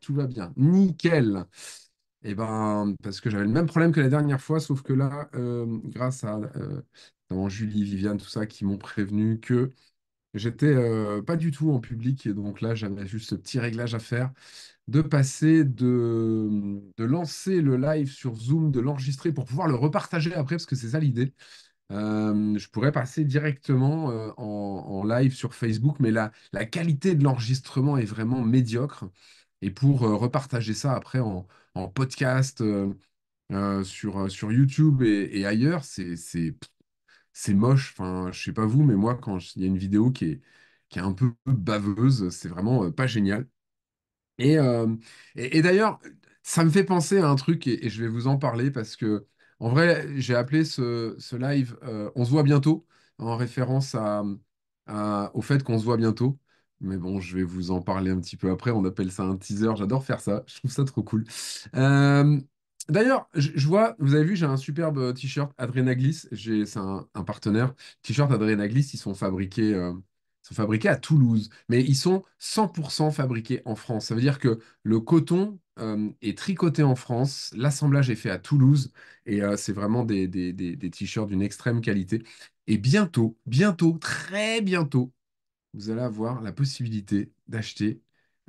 tout va bien. Nickel. Et eh ben, parce que j'avais le même problème que la dernière fois, sauf que là, euh, grâce à euh, Julie, Viviane, tout ça, qui m'ont prévenu que j'étais euh, pas du tout en public, et donc là, j'avais juste ce petit réglage à faire de passer de, lancer le live sur Zoom, de l'enregistrer pour pouvoir le repartager après, parce que c'est ça l'idée. je pourrais passer directement en, live sur Facebook, mais la qualité de l'enregistrement est vraiment médiocre et pour euh, repartager ça après en, podcast euh, euh, sur, sur YouTube et, ailleurs, c'est moche. Enfin, je sais pas vous, mais moi, quand il y a une vidéo qui est, est un peu baveuse, c'est vraiment pas génial. Et, d'ailleurs, ça me fait penser à un truc et, je vais vous en parler parce que, en vrai, j'ai appelé ce, live On se voit bientôt en référence à, au fait qu'on se voit bientôt. Mais bon, je vais vous en parler un petit peu après. On appelle ça un teaser. J'adore faire ça. Je trouve ça trop cool. Euh, d'ailleurs, je, vois, vous avez vu, j'ai un superbe t-shirt Adrenaglis. C'est un, un, partenaire. T-shirt Adrenaglis, ils sont fabriqués. Euh, sont fabriqués à Toulouse, mais ils sont 100% fabriqués en France. Ça veut dire que le coton euh, est tricoté en France, l'assemblage est fait à Toulouse, et c'est vraiment des, des t-shirts d'une extrême qualité. Et bientôt, bientôt, très bientôt, vous allez avoir la possibilité d'acheter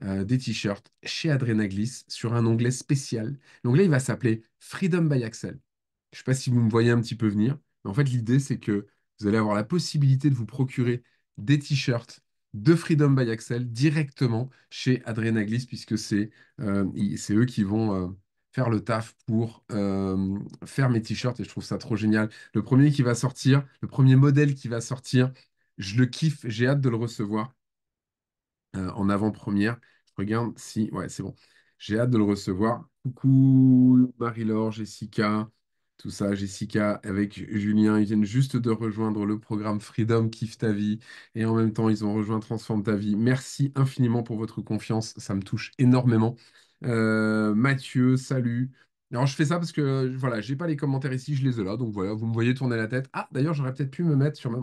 euh, des t-shirts chez Adrenaglis sur un onglet spécial. L'onglet, il va s'appeler Freedom by Axel. Je ne sais pas si vous me voyez un petit peu venir, mais en fait, l'idée, c'est que vous allez avoir la possibilité de vous procurer des t-shirts de Freedom by Axel directement chez Adrenaglis, puisque c'est euh, eux qui vont euh, faire le taf pour faire mes t-shirts, et je trouve ça trop génial. Le premier qui va sortir, le premier modèle qui va sortir, je le kiffe, j'ai hâte de le recevoir euh, en avant-première. regarde si. Ouais, c'est bon. J'ai hâte de le recevoir. Coucou Marie-Laure, Jessica, tout ça. Jessica avec Julien, ils viennent juste de rejoindre le programme Freedom Kiffe ta vie. Et en même temps, ils ont rejoint Transforme ta vie. Merci infiniment pour votre confiance. Ça me touche énormément. Euh, Mathieu, salut. Alors je fais ça parce que voilà, je n'ai pas les commentaires ici, je les ai là, donc voilà, vous me voyez tourner la tête. Ah d'ailleurs j'aurais peut-être pu me mettre sur ma...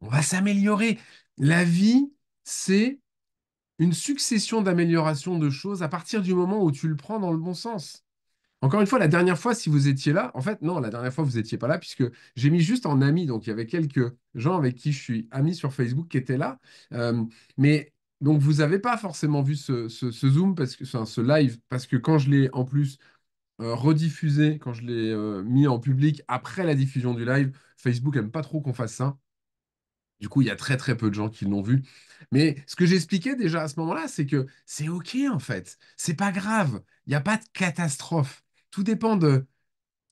On va s'améliorer. La vie, c'est une succession d'améliorations de choses à partir du moment où tu le prends dans le bon sens. Encore une fois, la dernière fois, si vous étiez là, en fait, non, la dernière fois, vous n'étiez pas là, puisque j'ai mis juste en ami, donc il y avait quelques gens avec qui je suis ami sur Facebook qui étaient là. Euh, mais donc, vous n'avez pas forcément vu ce, Zoom, parce que, enfin, ce live, parce que quand je l'ai en plus euh, rediffusé, quand je l'ai euh, mis en public après la diffusion du live, Facebook n'aime pas trop qu'on fasse ça. Du coup, il y a très très peu de gens qui l'ont vu. Mais ce que j'expliquais déjà à ce moment-là, c'est que c'est OK en fait. C'est pas grave. Il n'y a pas de catastrophe. Tout dépend de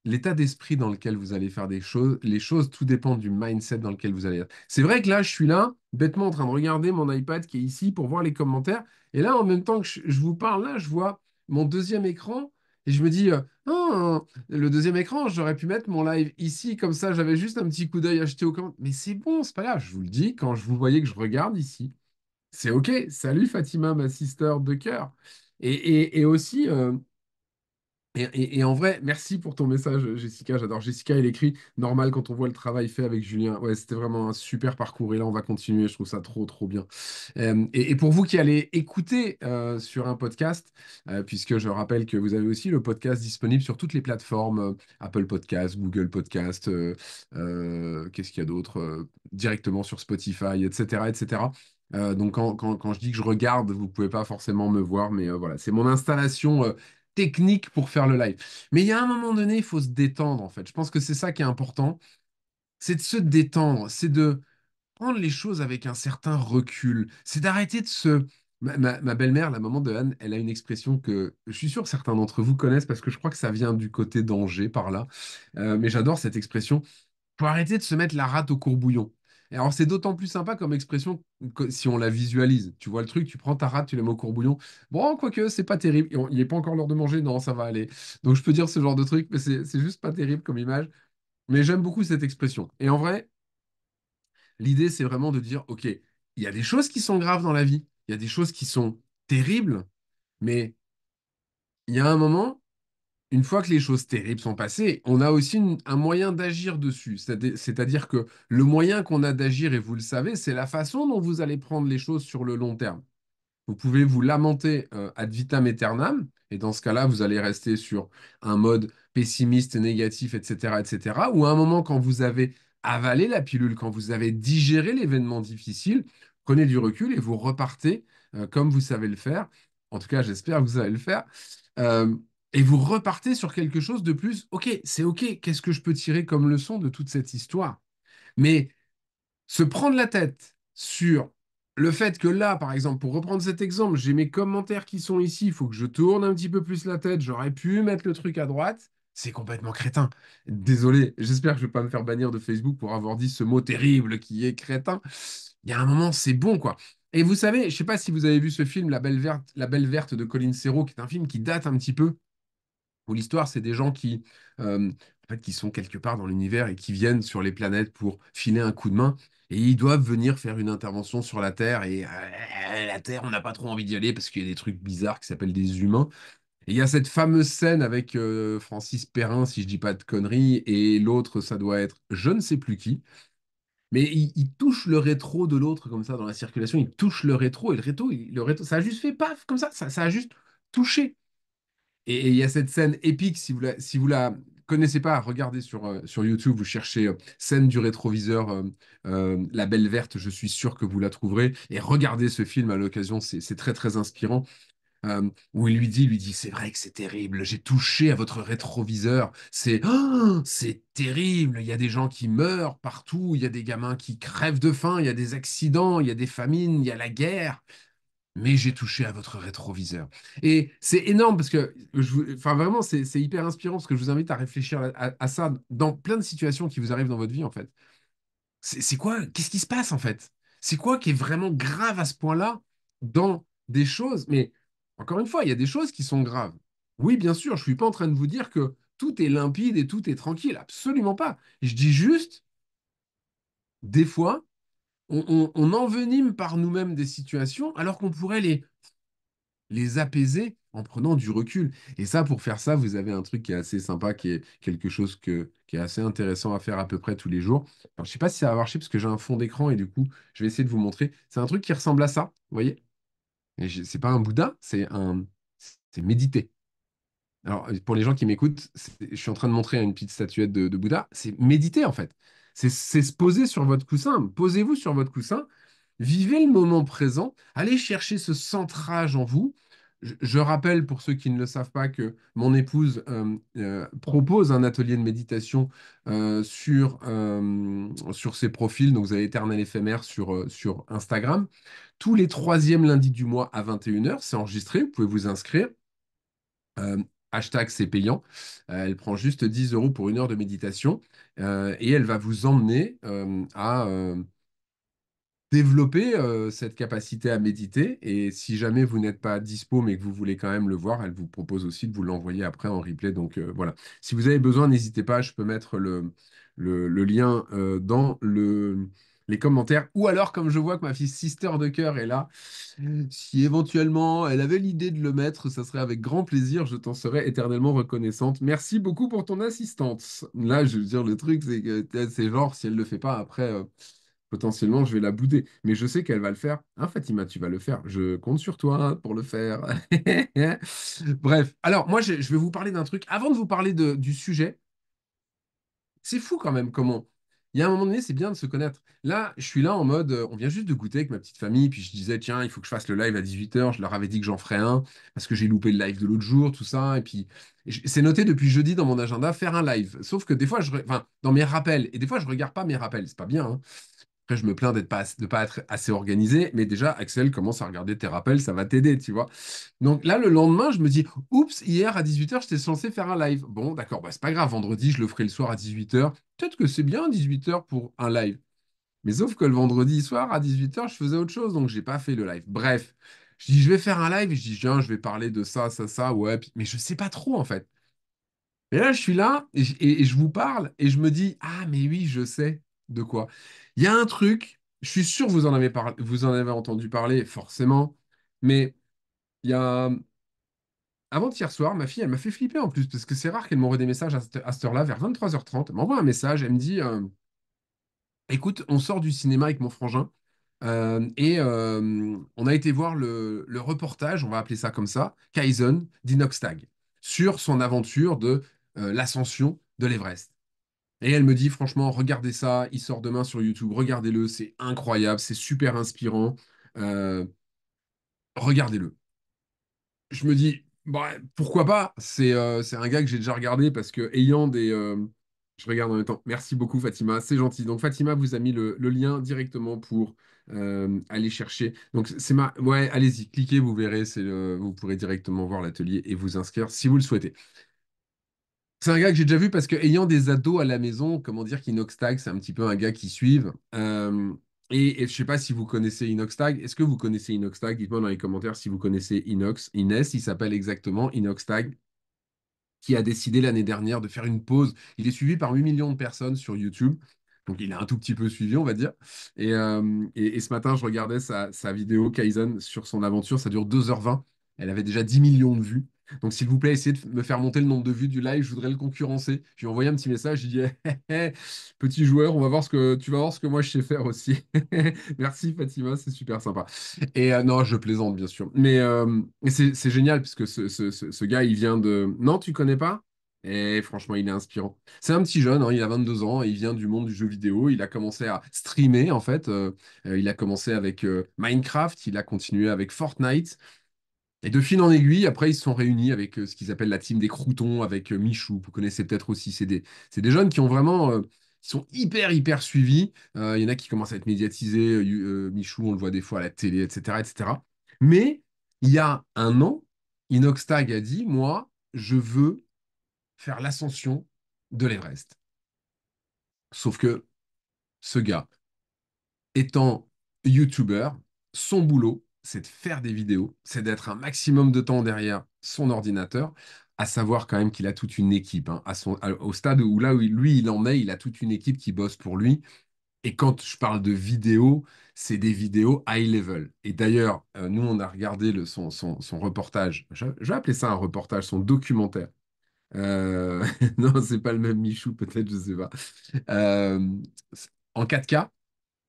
l'état d'esprit dans lequel vous allez faire des choses, les choses, tout dépend du mindset dans lequel vous allez être. C'est vrai que là, je suis là, bêtement en train de regarder mon iPad qui est ici pour voir les commentaires. Et là, en même temps que je vous parle, là, je vois mon deuxième écran et je me dis, euh, oh, le deuxième écran, j'aurais pu mettre mon live ici, comme ça, j'avais juste un petit coup d'œil acheté au compte Mais c'est bon, c'est pas là. Je vous le dis, quand je vous voyais que je regarde ici, c'est OK. Salut Fatima, ma sister de cœur. Et, et, et aussi, euh, et, en vrai, merci pour ton message, Jessica. J'adore. Jessica, elle écrit normal quand on voit le travail fait avec Julien. Ouais, c'était vraiment un super parcours. Et là, on va continuer. Je trouve ça trop, trop bien. Euh, et, pour vous qui allez écouter euh, sur un podcast, euh, puisque je rappelle que vous avez aussi le podcast disponible sur toutes les plateformes Apple Podcast, Google Podcast, qu'est-ce qu'il y a d'autre Directement sur Spotify, etc. etc. donc quand, je dis que je regarde, vous ne pouvez pas forcément me voir, mais voilà, c'est mon installation technique pour faire le live. Mais il y a un moment donné, il faut se détendre, en fait. Je pense que c'est ça qui est important. C'est de se détendre, c'est de prendre les choses avec un certain recul, c'est d'arrêter de se... Ma, belle-mère, la maman de Anne, elle a une expression que je suis sûr que certains d'entre vous connaissent parce que je crois que ça vient du côté d'Angers par là. Euh, mais j'adore cette expression. Pour arrêter de se mettre la rate au courbouillon. Et alors, c'est d'autant plus sympa comme expression si on la visualise. Tu vois le truc, tu prends ta rate, tu la mets au courbouillon. Bon, quoique, c'est pas terrible. il n'est pas encore l'heure de manger. Non, ça va aller. Donc, je peux dire ce genre de truc, mais c'est juste pas terrible comme image. Mais j'aime beaucoup cette expression. Et en vrai, l'idée, c'est vraiment de dire OK, il y a des choses qui sont graves dans la vie. Il y a des choses qui sont terribles. Mais il y a un moment une fois que les choses terribles sont passées, on a aussi un moyen d'agir dessus. C'est-à-dire que le moyen qu'on a d'agir, et vous le savez, c'est la façon dont vous allez prendre les choses sur le long terme. Vous pouvez vous lamenter euh, ad vitam aeternam, et dans ce cas-là, vous allez rester sur un mode pessimiste, négatif, etc., etc. Ou à un moment, quand vous avez avalé la pilule, quand vous avez digéré l'événement difficile, prenez du recul et vous repartez euh, comme vous savez le faire. En tout cas, j'espère que vous allez le faire. Euh, et vous repartez sur quelque chose de plus. Ok, c'est ok, qu'est-ce que je peux tirer comme leçon de toute cette histoire Mais se prendre la tête sur le fait que là, par exemple, pour reprendre cet exemple, j'ai mes commentaires qui sont ici, il faut que je tourne un petit peu plus la tête, j'aurais pu mettre le truc à droite, c'est complètement crétin. Désolé, j'espère que je ne vais pas me faire bannir de Facebook pour avoir dit ce mot terrible qui est crétin. Il y a un moment, c'est bon, quoi. Et vous savez, je ne sais pas si vous avez vu ce film La Belle Verte, la Belle Verte de Colin Serrault, qui est un film qui date un petit peu, pour l'histoire, c'est des gens qui, euh, qui sont quelque part dans l'univers et qui viennent sur les planètes pour filer un coup de main. Et ils doivent venir faire une intervention sur la Terre. Et euh, la Terre, on n'a pas trop envie d'y aller parce qu'il y a des trucs bizarres qui s'appellent des humains. Et il y a cette fameuse scène avec euh, Francis Perrin, si je dis pas de conneries, et l'autre, ça doit être je ne sais plus qui. Mais il, touche le rétro de l'autre comme ça dans la circulation, il touche le rétro et le rétro, il, le rétro ça a juste fait paf comme ça, ça, ça a juste touché. Et il y a cette scène épique, si vous la, si vous la connaissez pas, regardez sur, euh, sur YouTube, vous cherchez euh, scène du rétroviseur, euh, La Belle Verte, je suis sûr que vous la trouverez. Et regardez ce film à l'occasion, c'est très très inspirant. où il lui dit, lui dit, c'est vrai que c'est terrible, j'ai touché à votre rétroviseur, c'est oh, c'est terrible, il y a des gens qui meurent partout, il y a des gamins qui crèvent de faim, il y a des accidents, il y a des famines, il y a la guerre, mais j'ai touché à votre rétroviseur. Et c'est énorme parce que, enfin vraiment, c'est hyper inspirant parce que je vous invite à réfléchir à, ça dans plein de situations qui vous arrivent dans votre vie en fait. C'est quoi Qu'est-ce qui se passe en fait C'est quoi qui est vraiment grave à ce point-là dans des choses Mais encore une fois, il y a des choses qui sont graves. Oui, bien sûr, je ne suis pas en train de vous dire que tout est limpide et tout est tranquille. Absolument pas. Je dis juste, des fois, on, envenime par nous-mêmes des situations alors qu'on pourrait les, les apaiser en prenant du recul. Et ça, pour faire ça, vous avez un truc qui est assez sympa, qui est quelque chose qui est assez intéressant à faire à peu près tous les jours. je ne sais pas si ça va marcher parce que j'ai un fond d'écran et du coup, je vais essayer de vous montrer. C'est un truc qui ressemble à ça, vous voyez Ce n'est pas un Bouddha, c'est un... C'est méditer. Alors, pour les gens qui m'écoutent, je suis en train de montrer une petite statuette de Bouddha. C'est méditer, en fait. C'est se poser sur votre coussin. Posez-vous sur votre coussin. Vivez le moment présent. Allez chercher ce centrage en vous. Je, rappelle pour ceux qui ne le savent pas que mon épouse euh, euh, propose un atelier de méditation euh, sur, sur, ses profils. Donc, vous avez Éternel Éphémère sur, sur Instagram. Tous les troisièmes lundis du mois à 21h, c'est enregistré. Vous pouvez vous inscrire hashtag c'est payant. Euh, elle prend juste 10 euros pour une heure de méditation euh, et elle va vous emmener euh, à développer cette capacité à méditer. Et si jamais vous n'êtes pas dispo mais que vous voulez quand même le voir, elle vous propose aussi de vous l'envoyer après en replay. Donc voilà. Si vous avez besoin, n'hésitez pas, je peux mettre le lien dans le les commentaires. Ou alors, comme je vois que ma fille Sister de cœur est là, si éventuellement elle avait l'idée de le mettre, ça serait avec grand plaisir. Je t'en serais éternellement reconnaissante. Merci beaucoup pour ton assistance. Là, je veux dire, le truc, c'est que c'est genre, si elle ne le fait pas, après. Euh, potentiellement, je vais la bouder. Mais je sais qu'elle va le faire. Hein, Fatima, tu vas le faire. Je compte sur toi pour le faire. Bref. Alors, moi, je, vais vous parler d'un truc. Avant de vous parler du sujet, c'est fou quand même comment il un moment donné, c'est bien de se connaître. Là, je suis là en mode, euh, on vient juste de goûter avec ma petite famille, puis je disais, tiens, il faut que je fasse le live à 18h, je leur avais dit que j'en ferais un, parce que j'ai loupé le live de l'autre jour, tout ça, et puis c'est noté depuis jeudi dans mon agenda, faire un live. Sauf que des fois, je, enfin, dans mes rappels, et des fois, je regarde pas mes rappels, c'est pas bien, hein. Après, je me plains d'être pas, pas être assez organisé, mais déjà, Axel commence à regarder tes rappels, ça va t'aider, tu vois. Donc là, le lendemain, je me dis, oups, hier à 18h, j'étais censé faire un live. Bon, d'accord, bah, c'est pas grave, vendredi, je le ferai le soir à 18h. Peut-être que c'est bien 18h pour un live. Mais sauf que le vendredi soir à 18h, je faisais autre chose, donc je n'ai pas fait le live. Bref, je dis, je vais faire un live, je dis, tiens, je vais parler de ça, ça, ça, ouais, mais je ne sais pas trop en fait. Et là, je suis là, et je vous parle, et je me dis, ah, mais oui, je sais. De quoi Il y a un truc, je suis sûr que vous en avez, vous en avez entendu parler, forcément, mais il y a. Avant-hier soir, ma fille, elle m'a fait flipper en plus, parce que c'est rare qu'elle m'envoie des messages à cette, heure-là, vers 23h30. Elle m'envoie un message, elle me dit euh, Écoute, on sort du cinéma avec mon frangin, euh, et euh, on a été voir le, reportage, on va appeler ça comme ça, Kaizen d'Inoxtag, sur son aventure de l'ascension de l'Everest. Et elle me dit, franchement, regardez ça, il sort demain sur YouTube, regardez-le, c'est incroyable, c'est super inspirant. Euh, regardez-le. Je me dis, bah, pourquoi pas euh, C'est un gars que j'ai déjà regardé parce que, ayant des. Euh, je regarde en même temps. Merci beaucoup, Fatima, c'est gentil. Donc, Fatima vous a mis le, lien directement pour aller chercher. Donc, c'est ma. Ouais, allez-y, cliquez, vous verrez, vous pourrez directement voir l'atelier et vous inscrire si vous le souhaitez. C'est un gars que j'ai déjà vu parce que ayant des ados à la maison, comment dire qu'Inoxtag, c'est un petit peu un gars qui suivent. Euh, et, je ne sais pas si vous connaissez Tag. Est-ce que vous connaissez Inoxtag Dites-moi dans les commentaires si vous connaissez Inox. Inès, il s'appelle exactement Inoxtag, qui a décidé l'année dernière de faire une pause. Il est suivi par 8 millions de personnes sur YouTube. Donc il a un tout petit peu suivi, on va dire. Et, euh, ce matin, je regardais sa, sa, vidéo Kaizen sur son aventure. Ça dure 2h20. Elle avait déjà 10 millions de vues. Donc, s'il vous plaît, essayez de me faire monter le nombre de vues du live. Je voudrais le concurrencer. Je lui ai envoyé un petit message. Je dit Petit joueur, on va voir ce que tu vas voir ce que moi je sais faire aussi. Merci Fatima, c'est super sympa. Et euh, non, je plaisante bien sûr. Mais euh, c'est génial puisque ce, gars, il vient de. Non, tu connais pas et eh, franchement, il est inspirant. C'est un petit jeune, hein, il a 22 ans, il vient du monde du jeu vidéo, il a commencé à streamer en fait, euh, il a commencé avec Minecraft, il a continué avec Fortnite, et de fil en aiguille, après, ils se sont réunis avec euh, ce qu'ils appellent la team des croutons, avec euh, Michou, vous connaissez peut-être aussi. C'est des, jeunes qui ont vraiment. Euh, sont hyper, hyper suivis. Il y en a qui commencent à être médiatisés. Michou, on le voit des fois à la télé, etc. etc. Mais il y a un an, Inoxtag a dit Moi, je veux faire l'ascension de l'Everest. Sauf que ce gars, étant YouTuber, son boulot, c'est de faire des vidéos, c'est d'être un maximum de temps derrière son ordinateur, à savoir quand même qu'il a toute une équipe. Hein. à son, au stade où là où lui, il en est, il a toute une équipe qui bosse pour lui. Et quand je parle de vidéos, c'est des vidéos high level. Et d'ailleurs, euh, nous, on a regardé le, son, son, reportage. Je, vais appeler ça un reportage, son documentaire. Euh... non, c'est pas le même Michou, peut-être, je sais pas. Euh, en 4K,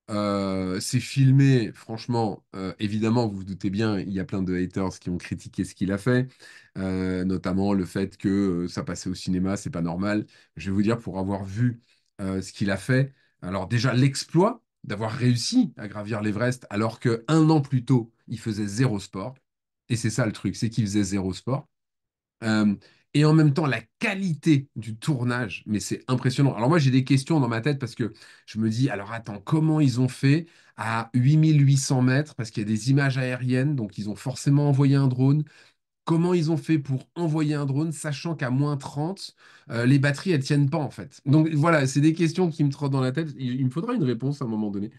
euh, c'est filmé, franchement, euh, évidemment, vous vous doutez bien, il y a plein de haters qui ont critiqué ce qu'il a fait, euh, notamment le fait que ça passait au cinéma, c'est pas normal. Je vais vous dire, pour avoir vu ce qu'il a fait, alors déjà l'exploit d'avoir réussi à gravir l'Everest, alors qu'un an plus tôt, il faisait zéro sport, et c'est ça le truc, c'est qu'il faisait zéro sport et en même temps la qualité du tournage, mais c'est impressionnant. Alors moi j'ai des questions dans ma tête parce que je me dis, alors attends, comment ils ont fait à 8800 mètres, parce qu'il y a des images aériennes, donc ils ont forcément envoyé un drone, comment ils ont fait pour envoyer un drone, sachant qu'à moins 30, euh, les batteries, elles ne tiennent pas, en fait. Donc voilà, c'est des questions qui me trottent dans la tête. Il, me faudra une réponse à un moment donné.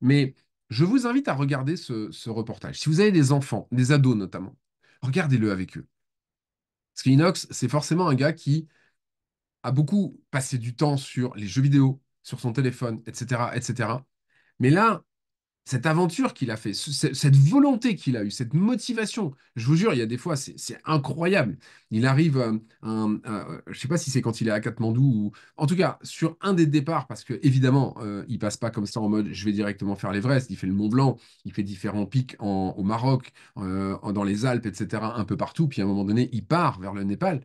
Mais je vous invite à regarder ce reportage. Si vous avez des enfants, des ados notamment, regardez-le avec eux. Parce que Inox, c'est forcément un gars qui a beaucoup passé du temps sur les jeux vidéo, sur son téléphone, etc. etc. Mais là, cette aventure qu'il a fait, cette volonté qu'il a eue, cette motivation. Je vous jure, il y a des fois, c'est incroyable. Il arrive, euh, euh, je ne sais pas si c'est quand il est à Katmandou ou en tout cas sur un des départs, parce que évidemment, euh, il passe pas comme ça en mode je vais directement faire l'Everest. Il fait le Mont Blanc, il fait différents pics au Maroc, dans les Alpes, etc., un peu partout. Puis à un moment donné, il part vers le Népal.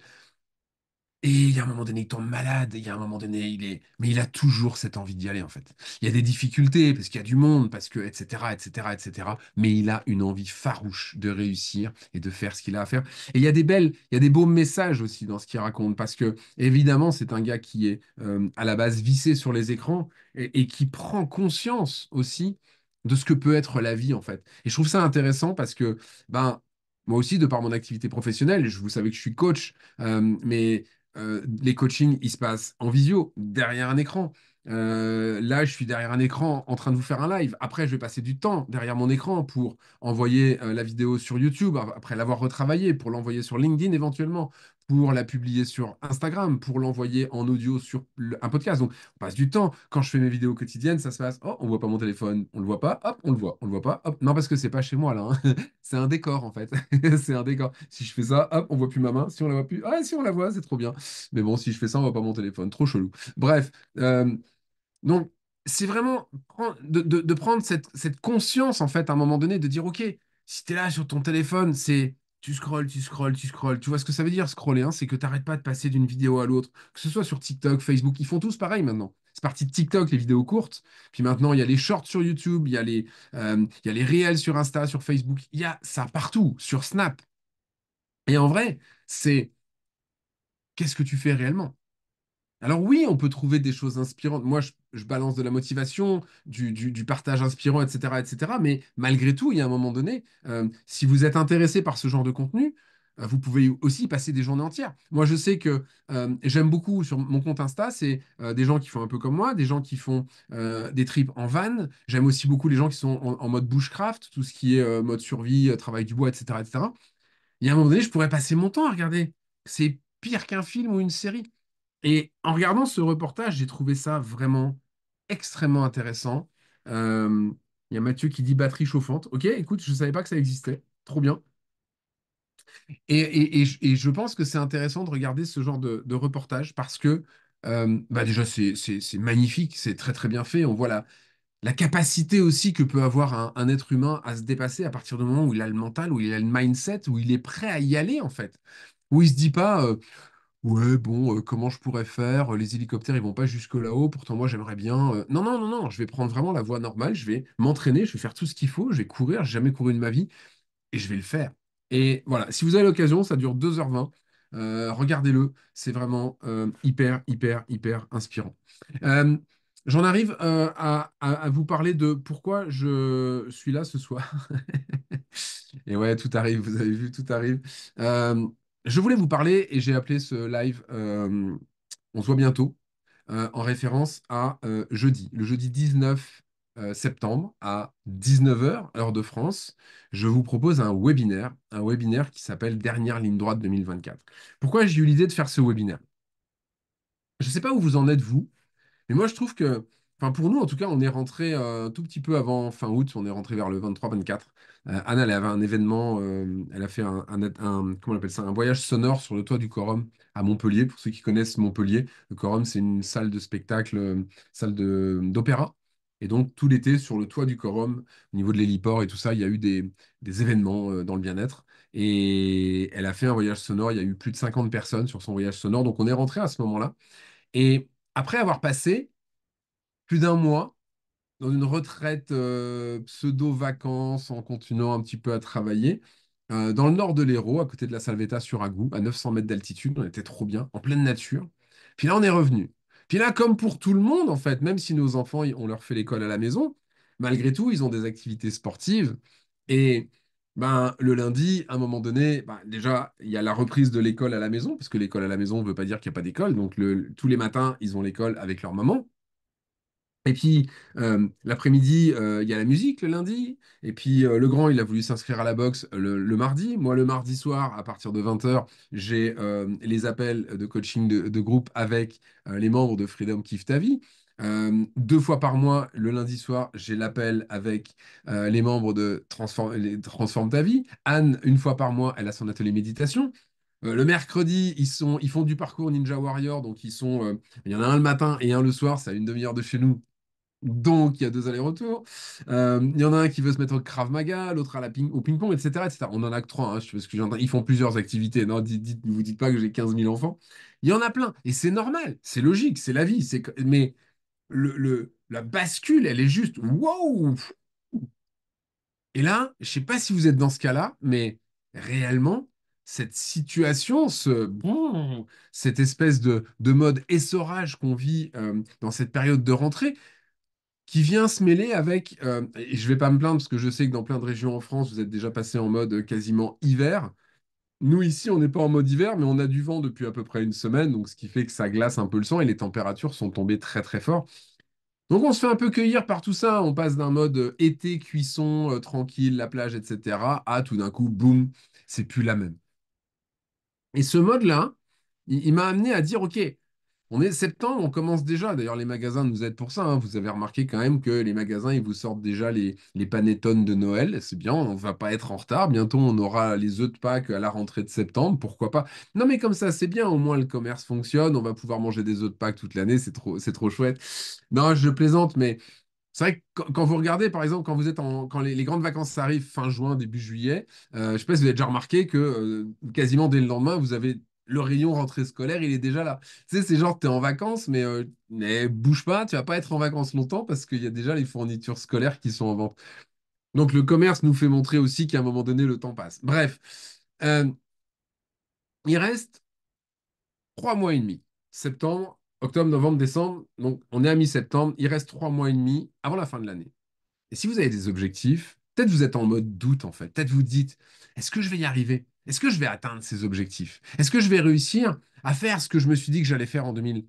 Et il y a un moment donné, il tombe malade, il y a un moment donné, il est. Mais il a toujours cette envie d'y aller, en fait. Il y a des difficultés, parce qu'il y a du monde, parce que, etc., etc., etc. Mais il a une envie farouche de réussir et de faire ce qu'il a à faire. Et il y a des belles, il y a des beaux messages aussi dans ce qu'il raconte, parce que, évidemment, c'est un gars qui est euh, à la base vissé sur les écrans et, qui prend conscience aussi de ce que peut être la vie, en fait. Et je trouve ça intéressant parce que, ben, moi aussi, de par mon activité professionnelle, je vous savez que je suis coach, euh, mais euh, les coachings, ils se passent en visio, derrière un écran. Euh, là, je suis derrière un écran en train de vous faire un live. Après, je vais passer du temps derrière mon écran pour envoyer euh, la vidéo sur YouTube, après l'avoir retravaillée, pour l'envoyer sur LinkedIn éventuellement, pour la publier sur Instagram, pour l'envoyer en audio sur un podcast. Donc, on passe du temps. Quand je fais mes vidéos quotidiennes, ça se passe. Oh, on voit pas mon téléphone, on le voit pas. Hop, on le voit, on le voit pas. Hop, non parce que c'est pas chez moi là. Hein. c'est un décor en fait. c'est un décor. Si je fais ça, hop, on voit plus ma main. Si on la voit plus, ah si on la voit, c'est trop bien. Mais bon, si je fais ça, on voit pas mon téléphone. Trop chelou. Bref, euh, donc c'est vraiment de, prendre cette, cette, conscience en fait à un moment donné de dire ok, si tu es là sur ton téléphone, c'est tu scrolles, tu scrolles, tu scrolles, Tu vois ce que ça veut dire, scroller hein, C'est que tu n'arrêtes pas de passer d'une vidéo à l'autre, que ce soit sur TikTok, Facebook. Ils font tous pareil maintenant. C'est parti de TikTok, les vidéos courtes. Puis maintenant, il y a les shorts sur YouTube, il y a les, euh, il y a les réels sur Insta, sur Facebook. Il y a ça partout, sur Snap. Et en vrai, c'est qu'est-ce que tu fais réellement alors oui, on peut trouver des choses inspirantes. Moi, je, je balance de la motivation, du, partage inspirant, etc., etc. Mais malgré tout, il y a un moment donné, euh, si vous êtes intéressé par ce genre de contenu, euh, vous pouvez aussi passer des journées entières. Moi, je sais que euh, j'aime beaucoup sur mon compte Insta, c'est des gens qui font un peu comme moi, des gens qui font des trips en van. J'aime aussi beaucoup les gens qui sont en, mode bushcraft, tout ce qui est mode survie, travail du bois, etc., etc. Il y a un moment donné, je pourrais passer mon temps à regarder. C'est pire qu'un film ou une série. Et en regardant ce reportage, j'ai trouvé ça vraiment extrêmement intéressant. Euh, il y a Mathieu qui dit batterie chauffante. Ok, écoute, je ne savais pas que ça existait. Trop bien. Et, je pense que c'est intéressant de regarder ce genre de, reportage parce que euh, bah déjà, c'est magnifique, c'est très très bien fait. On voit la, capacité aussi que peut avoir un, être humain à se dépasser à partir du moment où il a le mental, où il a le mindset, où il est prêt à y aller en fait. Où il se dit pas, euh, Ouais, bon, euh, comment je pourrais faire? Les hélicoptères, ils vont pas jusque là-haut. Pourtant, moi, j'aimerais bien. Euh, non, non, non, non, je vais prendre vraiment la voie normale. Je vais m'entraîner, je vais faire tout ce qu'il faut. Je vais courir. J'ai jamais couru de ma vie et je vais le faire. Et voilà, si vous avez l'occasion, ça dure 2h20. Euh, regardez-le. C'est vraiment hyper, hyper, hyper inspirant. j'en arrive à, vous parler de pourquoi je suis là ce soir. Et ouais, tout arrive, vous avez vu, tout arrive. Je voulais vous parler et j'ai appelé ce live euh, On se voit bientôt euh, en référence à euh, jeudi, le jeudi 19 septembre à 19h, heure de France. Je vous propose un webinaire, un webinaire qui s'appelle Dernière ligne droite 2024. Pourquoi j'ai eu l'idée de faire ce webinaire Je ne sais pas où vous en êtes, vous, mais moi je trouve que Enfin, pour nous, en tout cas, on est rentré un euh, tout petit peu avant fin août, on est rentré vers le 23-24. Euh, Anna, elle avait un événement, euh, elle a fait un, on un voyage sonore sur le toit du Corum à Montpellier. Pour ceux qui connaissent Montpellier, le Corum, c'est une salle de spectacle, salle d'opéra. Et donc, tout l'été, sur le toit du Corum, au niveau de l'héliport et tout ça, il y a eu des, des événements dans le bien-être. Et elle a fait un voyage sonore, il y a eu plus de 50 personnes sur son voyage sonore. Donc, on est rentré à ce moment-là. Et après avoir passé plus d'un mois dans une retraite euh, pseudo-vacances en continuant un petit peu à travailler. Euh, dans le nord de l'Hérault, à côté de la Salvetta sur Agou, à 900 mètres d'altitude, on était trop bien, en pleine nature. Puis là, on est revenu. Puis là, comme pour tout le monde, en fait, même si nos enfants, on leur fait l'école à la maison, malgré tout, ils ont des activités sportives. Et ben, le lundi, à un moment donné, ben, déjà, il y a la reprise de l'école à la maison, parce que l'école à la maison veut pas dire qu'il n'y a pas d'école. Donc, tous les matins, ils ont l'école avec leur maman. Et puis, euh, l'après-midi, euh, il y a la musique le lundi. Et puis, euh, le grand, il a voulu s'inscrire à la boxe le, mardi. Moi, le mardi soir, à partir de 20h, j'ai les appels de coaching de, groupe avec les membres de Freedom Kiff Ta Vie. deux fois par mois, le lundi soir, j'ai l'appel avec les membres de Transform, Transforme ta vie. Anne, une fois par mois, elle a son atelier méditation. le mercredi, ils, sont, ils font du parcours Ninja Warrior, donc ils sont, il y en a un le matin et un le soir, c'est à une demi-heure de chez nous, donc, il y a deux allers-retours. Euh, il y en a un qui veut se mettre au Krav Maga, l'autre ping au ping-pong, etc., etc. On en a que trois, hein, je que j'entends. Ils font plusieurs activités. Non, dites, vous dites pas que j'ai 15 000 enfants. Il y en a plein. Et c'est normal, c'est logique, c'est la vie. Mais le, la bascule, elle est juste wow! Et là, je sais pas si vous êtes dans ce cas-là, mais réellement, cette situation, ce bon, cette espèce de, mode essorage qu'on vit euh, dans cette période de rentrée, qui vient se mêler avec, euh, et je ne vais pas me plaindre parce que je sais que dans plein de régions en France, vous êtes déjà passé en mode euh, quasiment hiver. Nous, ici, on n'est pas en mode hiver, mais on a du vent depuis à peu près une semaine, donc ce qui fait que ça glace un peu le sang et les températures sont tombées très très fort. Donc on se fait un peu cueillir par tout ça, on passe d'un mode euh, été, cuisson, tranquille, la plage, etc., à tout d'un coup, boum, c'est plus la même. Et ce mode-là, il m'a amené à dire, OK, on est septembre, on commence déjà. D'ailleurs, les magasins nous aident pour ça. Hein. Vous avez remarqué quand même que les magasins, ils vous sortent déjà les, les panettones de Noël. C'est bien, on ne va pas être en retard. Bientôt, on aura les œufs de Pâques à la rentrée de septembre. Pourquoi pas Non, mais comme ça, c'est bien. Au moins, le commerce fonctionne. On va pouvoir manger des œufs de Pâques toute l'année. C'est trop, trop chouette. Non, je plaisante, mais c'est vrai que quand vous regardez, par exemple, quand vous êtes les, grandes vacances arrivent fin juin, début juillet, euh, je ne sais pas si vous avez déjà remarqué que euh, quasiment dès le lendemain, vous avez le rayon rentrée scolaire, il est déjà là. Tu sais, c'est genre, tu es en vacances, mais, ne euh, bouge pas, tu vas pas être en vacances longtemps parce qu'il y a déjà les fournitures scolaires qui sont en vente. Donc le commerce nous fait montrer aussi qu'à un moment donné, le temps passe. Bref, euh, il reste trois mois et demi. Septembre, octobre, novembre, décembre. Donc on est à mi-septembre. Il reste trois mois et demi avant la fin de l'année. Et si vous avez des objectifs, peut-être vous êtes en mode doute en fait. Peut-être vous dites, est-ce que je vais y arriver est-ce que je vais atteindre ces objectifs Est-ce que je vais réussir à faire ce que je me suis dit que j'allais faire en 2000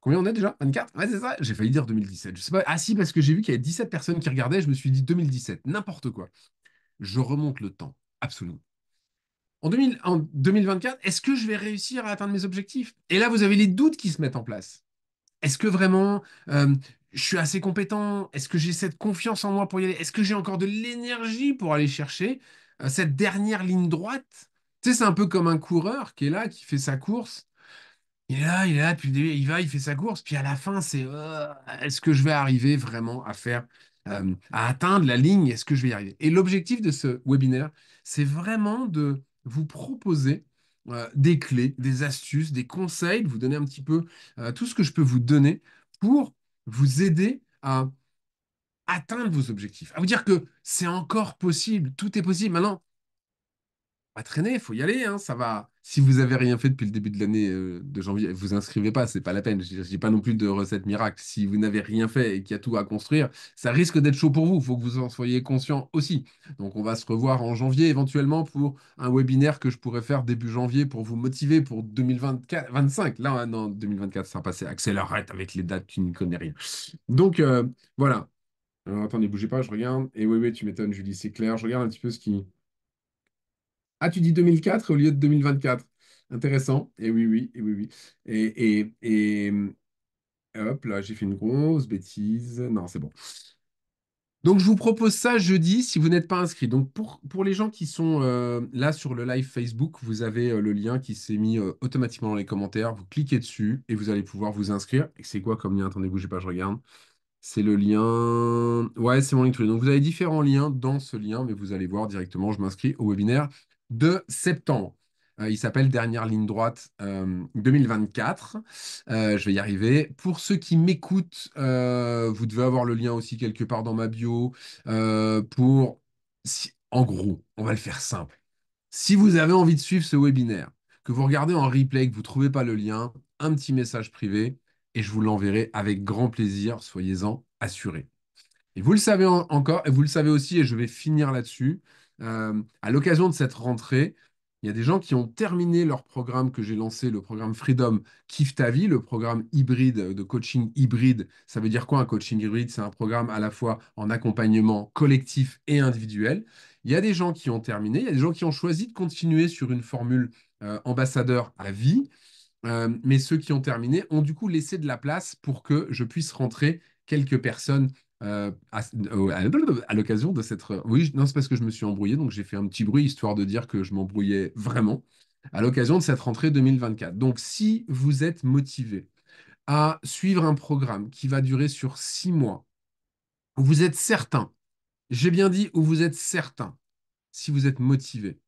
Combien on est déjà 24 Ouais, c'est ça. J'ai failli dire 2017. Je sais pas. Ah si, parce que j'ai vu qu'il y avait 17 personnes qui regardaient. Je me suis dit 2017. N'importe quoi. Je remonte le temps. Absolument. En, 2024, est-ce que je vais réussir à atteindre mes objectifs Et là, vous avez les doutes qui se mettent en place. Est-ce que vraiment euh, je suis assez compétent Est-ce que j'ai cette confiance en moi pour y aller Est-ce que j'ai encore de l'énergie pour aller chercher cette dernière ligne droite. Tu sais, c'est un peu comme un coureur qui est là, qui fait sa course. Il est là, il est là, puis il va, il fait sa course, puis à la fin, c'est oh, est-ce que je vais arriver vraiment à faire, euh, à atteindre la ligne, est-ce que je vais y arriver Et l'objectif de ce webinaire, c'est vraiment de vous proposer euh, des clés, des astuces, des conseils, de vous donner un petit peu euh, tout ce que je peux vous donner pour vous aider à atteindre vos objectifs, à vous dire que c'est encore possible, tout est possible. Maintenant, pas traîner, il faut y aller, hein, ça va. Si vous avez rien fait depuis le début de l'année euh, de janvier, vous inscrivez pas, c'est pas la peine. Je, ne dis pas non plus de recette miracle. Si vous n'avez rien fait et qu'il y a tout à construire, ça risque d'être chaud pour vous. Il faut que vous en soyez conscient aussi. Donc on va se revoir en janvier éventuellement pour un webinaire que je pourrais faire début janvier pour vous motiver pour 2024, 25. Là, non, 2024 ça sera passé. Accélérate avec les dates, tu n'y connais rien. Donc euh, voilà. Alors, attendez, bougez pas, je regarde. Et eh oui, oui, tu m'étonnes, Julie, c'est clair. Je regarde un petit peu ce qui. Ah, tu dis 2004 au lieu de 2024. Intéressant. Et eh eh oui, oui, et oui, oui. Et, euh, hop, là, j'ai fait une grosse bêtise. Non, c'est bon. Donc, je vous propose ça jeudi si vous n'êtes pas inscrit. Donc, pour, pour les gens qui sont euh, là sur le live Facebook, vous avez euh, le lien qui s'est mis automatiquement dans les commentaires. Vous cliquez dessus et vous allez pouvoir vous inscrire. Et c'est quoi comme lien Attendez, bougez pas, je regarde. C'est le lien. Ouais, c'est mon link Donc, vous avez différents liens dans ce lien, mais vous allez voir directement, je m'inscris au webinaire de septembre. Euh, il s'appelle Dernière ligne droite 2024. Euh, euh, je vais y arriver. Pour ceux qui m'écoutent, vous devez avoir le lien aussi quelque part dans ma bio. pour, en gros, on va le faire simple. Si vous avez envie de suivre ce webinaire, que vous regardez en replay, que vous ne trouvez pas le lien, un petit message privé, et je vous l'enverrai avec grand plaisir, soyez-en assurés. Et vous le savez encore, et vous le savez aussi, et je vais finir là-dessus, euh, à l'occasion de cette rentrée, il y a des gens qui ont terminé leur programme que j'ai lancé, le programme Freedom Kif ta vie, le programme hybride de coaching hybride. Ça veut dire quoi un coaching hybride C'est un programme à la fois en accompagnement collectif et individuel. Il y a des gens qui ont terminé, il y a des gens qui ont choisi de continuer sur une formule euh, ambassadeur à vie. Euh, mais ceux qui ont terminé ont du coup laissé de la place pour que je puisse rentrer quelques personnes euh, euh, à, l'occasion de cette. Oui, non, c'est parce que je me suis embrouillé, donc j'ai fait un petit bruit histoire de dire que je m'embrouillais vraiment à l'occasion de cette rentrée 2024. Donc, si vous êtes motivé à suivre un programme qui va durer sur six mois, vous êtes certain, j'ai bien dit où vous êtes certain, si vous êtes motivé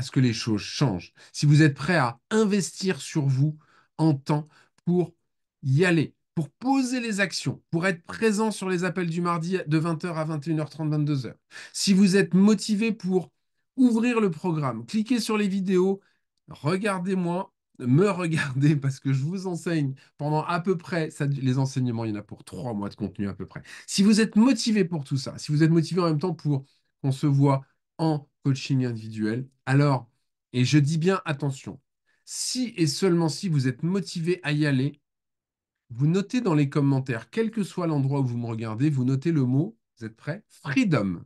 à ce que les choses changent, si vous êtes prêt à investir sur vous en temps pour y aller, pour poser les actions, pour être présent sur les appels du mardi de 20h à 21h30, 22h, si vous êtes motivé pour ouvrir le programme, cliquez sur les vidéos, regardez-moi, me regardez parce que je vous enseigne pendant à peu près, les enseignements, il y en a pour trois mois de contenu à peu près. Si vous êtes motivé pour tout ça, si vous êtes motivé en même temps pour qu'on se voit en coaching individuel, alors, et je dis bien attention, si et seulement si vous êtes motivé à y aller, vous notez dans les commentaires, quel que soit l'endroit où vous me regardez, vous notez le mot, vous êtes prêt Freedom.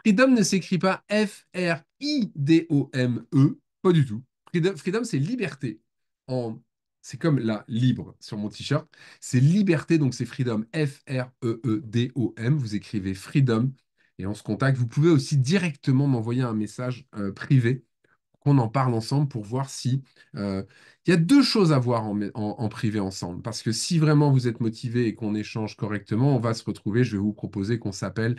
Freedom ne s'écrit pas F-R-I-D-O-M-E, pas du tout. Freedom, freedom c'est liberté. En, c'est comme la libre sur mon t-shirt. C'est liberté, donc c'est freedom, F-R-E-E-D-O-M. Vous écrivez freedom et on se contacte. Vous pouvez aussi directement m'envoyer un message euh, privé qu'on en parle ensemble pour voir si... Euh, il y a deux choses à voir en, privé ensemble, parce que si vraiment vous êtes motivé et qu'on échange correctement, on va se retrouver, je vais vous proposer qu'on s'appelle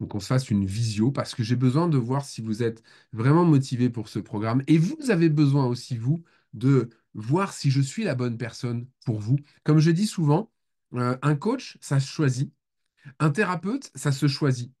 ou qu'on se fasse une visio, parce que j'ai besoin de voir si vous êtes vraiment motivé pour ce programme, et vous avez besoin aussi, vous, de voir si je suis la bonne personne pour vous. Comme je dis souvent, euh, un coach, ça se choisit, un thérapeute, ça se choisit.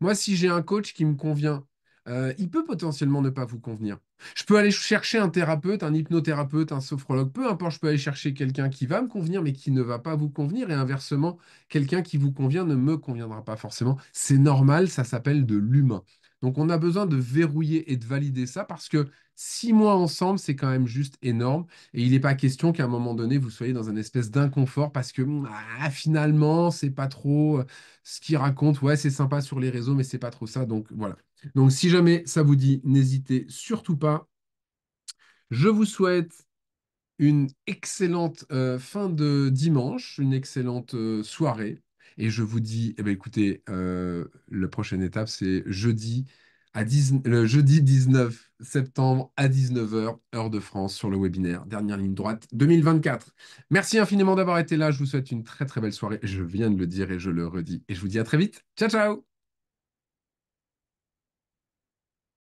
Moi, si j'ai un coach qui me convient, euh, il peut potentiellement ne pas vous convenir. Je peux aller chercher un thérapeute, un hypnothérapeute, un sophrologue, peu importe, je peux aller chercher quelqu'un qui va me convenir mais qui ne va pas vous convenir et inversement, quelqu'un qui vous convient ne me conviendra pas forcément. C'est normal, ça s'appelle de l'humain. Donc on a besoin de verrouiller et de valider ça parce que six mois ensemble, c'est quand même juste énorme. Et il n'est pas question qu'à un moment donné, vous soyez dans un espèce d'inconfort parce que finalement, hmm, ah, finalement, c'est pas trop euh, ce qu'ils raconte Ouais, c'est sympa sur les réseaux, mais c'est pas trop ça. Donc voilà. Donc si jamais ça vous dit, n'hésitez surtout pas. Je vous souhaite une excellente euh, fin de dimanche, une excellente euh, soirée. Et je vous dis, eh ben, écoutez, euh, la prochaine étape, c'est jeudi, à le jeudi 19 septembre à 19h, heure de France, sur le webinaire Dernière ligne droite 2024. Merci infiniment d'avoir été là. Je vous souhaite une très très belle soirée. Je viens de le dire et je le redis. Et je vous dis à très vite. Ciao, ciao